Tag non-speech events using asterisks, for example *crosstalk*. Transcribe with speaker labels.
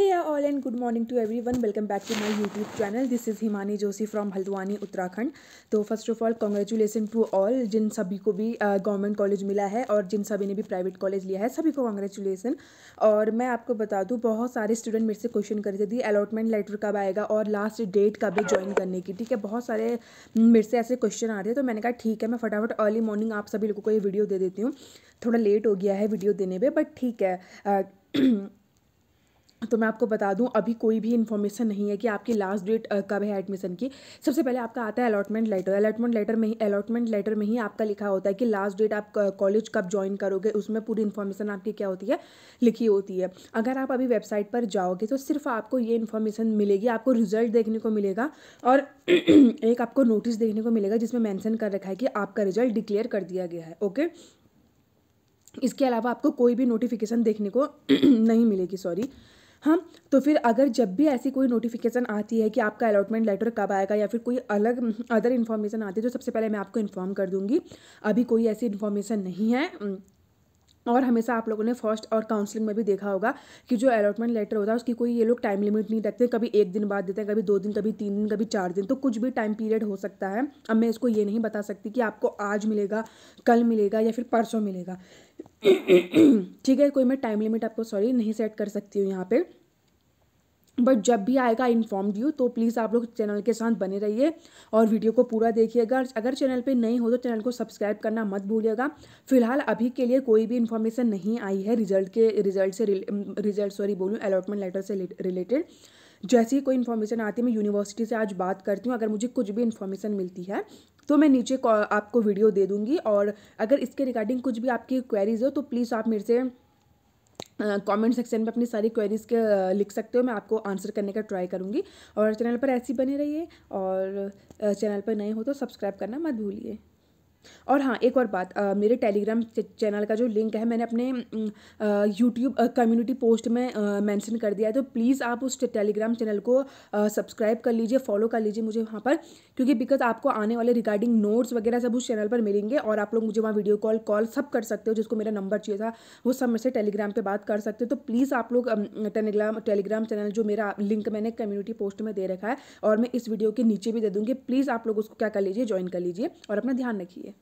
Speaker 1: hey all and good morning to everyone welcome back to my YouTube channel this is Himani Joshi from Haldwani Uttarakhand तो first of all congratulation to all जिन सभी को भी government uh, college मिला है और जिन सभी ने भी प्राइवेट कॉलेज लिया है सभी को कॉन्ग्रेचुलेसन और मैं आपको बता दूँ बहुत सारे स्टूडेंट मेरे से क्वेश्चन करते थे अलॉटमेंट लेटर कब आएगा और लास्ट डेट कब है ज्वाइन करने की ठीक है बहुत सारे मेरे से ऐसे क्वेश्चन आ रहे थे तो मैंने कहा ठीक है मैं फटाफट अर्ली मॉर्निंग आप सभी लोगों को ये वीडियो दे देती हूँ थोड़ा लेट हो गया है वीडियो देने में बट ठीक है uh, *clears throat* तो मैं आपको बता दूं अभी कोई भी इन्फॉर्मेशन नहीं है कि आपकी लास्ट डेट कब है एडमिशन की सबसे पहले आपका आता है अलॉटमेंट लेटर अलॉटमेंट लेटर में ही अलॉटमेंट लेटर में ही आपका लिखा होता है कि लास्ट डेट आप कॉलेज कब ज्वाइन करोगे उसमें पूरी इन्फॉर्मेशन आपकी क्या होती है लिखी होती है अगर आप अभी वेबसाइट पर जाओगे तो सिर्फ आपको ये इन्फॉर्मेशन मिलेगी आपको रिजल्ट देखने को मिलेगा और *clears throat* एक आपको नोटिस देखने को मिलेगा जिसमें मैंसन कर रखा है कि आपका रिजल्ट डिक्लेयर कर दिया गया है ओके इसके अलावा आपको कोई भी नोटिफिकेशन देखने को *clears throat* नहीं मिलेगी सॉरी हाँ तो फिर अगर जब भी ऐसी कोई नोटिफिकेशन आती है कि आपका अलॉटमेंट लेटर कब आएगा या फिर कोई अलग अदर इन्फॉर्मेशन आती है तो सबसे पहले मैं आपको इन्फॉर्म कर दूँगी अभी कोई ऐसी इन्फॉर्मेशन नहीं है और हमेशा आप लोगों ने फर्स्ट और काउंसलिंग में भी देखा होगा कि जो अलॉटमेंट लेटर होता है उसकी कोई ये लोग टाइम लिमिट नहीं रखते कभी एक दिन बाद देते हैं कभी दो दिन कभी तीन दिन कभी चार दिन तो कुछ भी टाइम पीरियड हो सकता है अब मैं इसको ये नहीं बता सकती कि आपको आज मिलेगा कल मिलेगा या फिर परसों मिलेगा ठीक है कोई मैं टाइम लिमिट आपको सॉरी नहीं सेट कर सकती हूँ यहाँ पे बट जब भी आएगा इन्फॉर्म यू तो प्लीज़ आप लोग चैनल के साथ बने रहिए और वीडियो को पूरा देखिएगा अगर चैनल पे नहीं हो तो चैनल को सब्सक्राइब करना मत भूलिएगा फिलहाल अभी के लिए कोई भी इन्फॉर्मेशन नहीं आई है रिजल्ट के रिजल्ट से रिजल्ट सॉरी बोलूँ अलॉटमेंट लेटर से रिलेटेड जैसी कोई इन्फॉर्मेशन आती है मैं यूनिवर्सिटी से आज बात करती हूँ अगर मुझे कुछ भी इन्फॉर्मेशन मिलती है तो मैं नीचे आपको वीडियो दे दूँगी और अगर इसके रिगार्डिंग कुछ भी आपकी क्वेरीज हो तो प्लीज़ आप मेरे से कमेंट सेक्शन में अपनी सारी क्वेरीज के लिख सकते हो मैं आपको आंसर करने का ट्राई करूँगी और चैनल पर ऐसी बने रहिए और चैनल पर नए हो तो सब्सक्राइब करना मत भूलिए और हाँ एक और बात आ, मेरे टेलीग्राम चैनल का जो लिंक है मैंने अपने यूट्यूब कम्युनिटी पोस्ट में मेंशन कर दिया है तो प्लीज़ आप उस टेलीग्राम चैनल को सब्सक्राइब कर लीजिए फॉलो कर लीजिए मुझे वहाँ पर क्योंकि बिकॉज आपको आने वाले रिगार्डिंग नोट्स वगैरह सब उस चैनल पर मिलेंगे और आप लोग मुझे वहाँ वीडियो कॉल कॉल सब कर सकते हो जिसको मेरा नंबर चाहिए था वो सब मेरे से टेलीग्राम पर बात कर सकते हो तो प्लीज़ आप लोग टेलीग्राम टेलीग्राम चैनल जो मेरा लिंक मैंने कम्युनिटी पोस्ट में दे रखा है और मैं इस वीडियो के नीचे भी दे दूँगी प्लीज़ आप लोग उसको क्या कर लीजिए ज्वाइन कर लीजिए और अपना ध्यान रखिए